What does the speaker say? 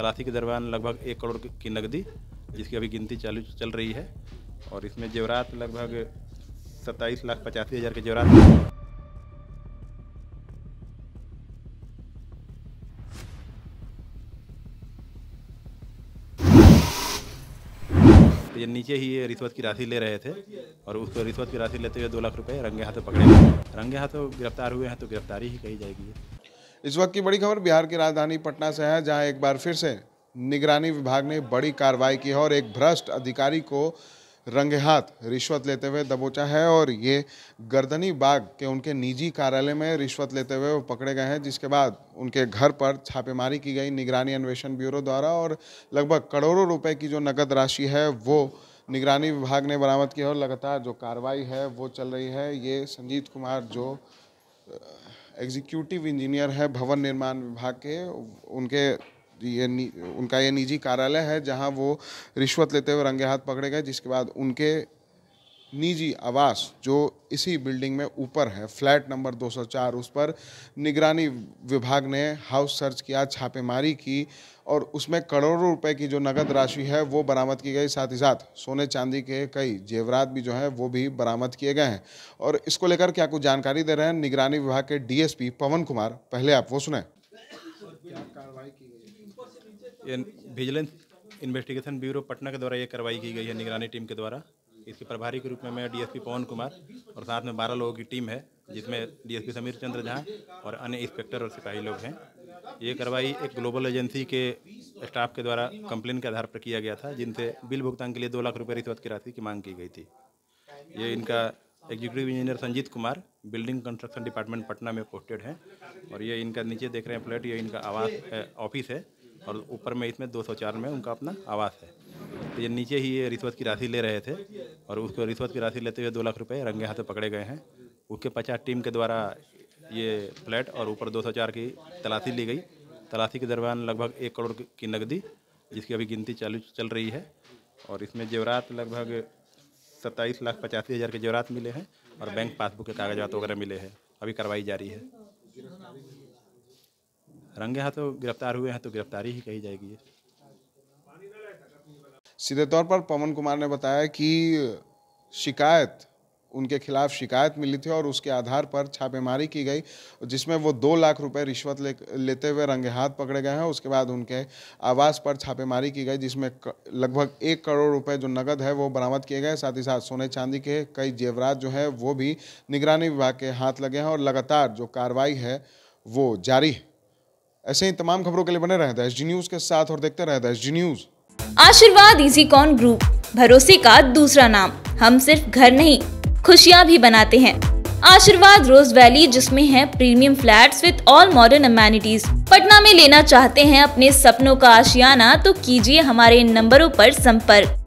तलाशी के दरमियान लगभग एक करोड़ की नकदी जिसकी अभी गिनती चालू चल रही है और इसमें जेवरात लगभग सत्ताईस लाख पचासी हज़ार के जेवरात ये नीचे ही ये रिश्वत की राशि ले रहे थे और उसको रिश्वत की राशि लेते हुए दो लाख रुपए रंगे हाथों पकड़े रंगे हाथों गिरफ्तार हुए हैं तो गिरफ्तारी ही कही जाएगी इस वक्त की बड़ी खबर बिहार की राजधानी पटना से है जहां एक बार फिर से निगरानी विभाग ने बड़ी कार्रवाई की है और एक भ्रष्ट अधिकारी को रंगे हाथ रिश्वत लेते हुए दबोचा है और ये गर्दनी बाग के उनके निजी कार्यालय में रिश्वत लेते हुए वो पकड़े गए हैं जिसके बाद उनके घर पर छापेमारी की गई निगरानी अन्वेषण ब्यूरो द्वारा और लगभग करोड़ों रुपए की जो नकद राशि है वो निगरानी विभाग ने बरामद की है और लगातार जो कार्रवाई है वो चल रही है ये संजीत कुमार जो एग्जीक्यूटिव इंजीनियर है भवन निर्माण विभाग के उनके ये उनका ये निजी कार्यालय है जहां वो रिश्वत लेते हुए रंगे हाथ पकड़े गए जिसके बाद उनके निजी आवास जो इसी बिल्डिंग में ऊपर है फ्लैट नंबर 204 उस पर निगरानी विभाग ने हाउस सर्च किया छापेमारी की और उसमें करोड़ों रुपए की जो नगद राशि है वो बरामद की गई साथ ही साथ सोने चांदी के कई जेवरात भी जो हैं वो भी बरामद किए गए हैं और इसको लेकर क्या कुछ जानकारी दे रहे हैं निगरानी विभाग के डी पवन कुमार पहले आप वो सुने विजिलेंस इन्वेस्टिगेशन ब्यूरो पटना के द्वारा ये कार्रवाई की गई है निगरानी टीम के द्वारा इसके प्रभारी के रूप में मैं डीएसपी पवन कुमार और साथ में बारह लोगों की टीम है जिसमें डीएसपी समीर चंद्र झा और अन्य इंस्पेक्टर और सिपाही लोग हैं ये कार्रवाई एक ग्लोबल एजेंसी के स्टाफ के द्वारा कंप्लेन के आधार पर किया गया था जिनसे बिल भुगतान के लिए दो लाख रुपये रिश्वत की राशि की मांग की गई थी ये इनका executive engineer Sanjeet Kumar building construction department Patna में पोस्टेड हैं और ये इनका नीचे देख रहे हैं फ्लैट ये इनका आवास ऑफिस है और ऊपर में इसमें 204 में उनका अपना आवास है तो ये नीचे ही ये रिश्वत की राशि ले रहे थे और उसको रिश्वत की राशि लेते हुए दो लाख रुपये रंगे हाथों पकड़े गए हैं उसके पचास टीम के द्वारा ये फ्लैट और ऊपर दो सौ चार की तलाशी ली गई तलाशी के दरमियान लगभग एक करोड़ की नकदी जिसकी अभी गिनती चालू चल रही है और इसमें जेवरात लगभग सत्ताईस लाख पचासी हज़ार के जेवरात मिले हैं और बैंक पासबुक के कागजात वगैरह मिले हैं अभी कार्रवाई जारी है रंगे हाथों गिरफ्तार हुए हैं तो गिरफ्तारी ही कही जाएगी सीधे तौर पर पवन कुमार ने बताया कि शिकायत उनके खिलाफ शिकायत मिली थी और उसके आधार पर छापेमारी की गई जिसमें वो दो लाख रुपए रिश्वत ले लेते हुए रंगे हाथ पकड़े गए हैं उसके बाद उनके आवास पर छापेमारी की गई जिसमें लगभग एक करोड़ रुपए जो नकद है वो बरामद किए गए साथ ही साथ सोने चांदी के कई जेवरात जो हैं वो भी निगरानी विभाग के हाथ लगे हैं और लगातार जो कार्रवाई है वो जारी है ऐसे ही तमाम खबरों के लिए बने रहें थे एस न्यूज़ के साथ और देखते रहे थे S news Ashirwad Easycon group भरोसे का दूसरा नाम हम सिर्फ घर नहीं खुशियाँ भी बनाते हैं आशीर्वाद रोज वैली जिसमें है premium flats with all modern amenities Patna में लेना चाहते हैं अपने सपनों का आशियाना तो कीजिए हमारे नंबरों पर संपर्क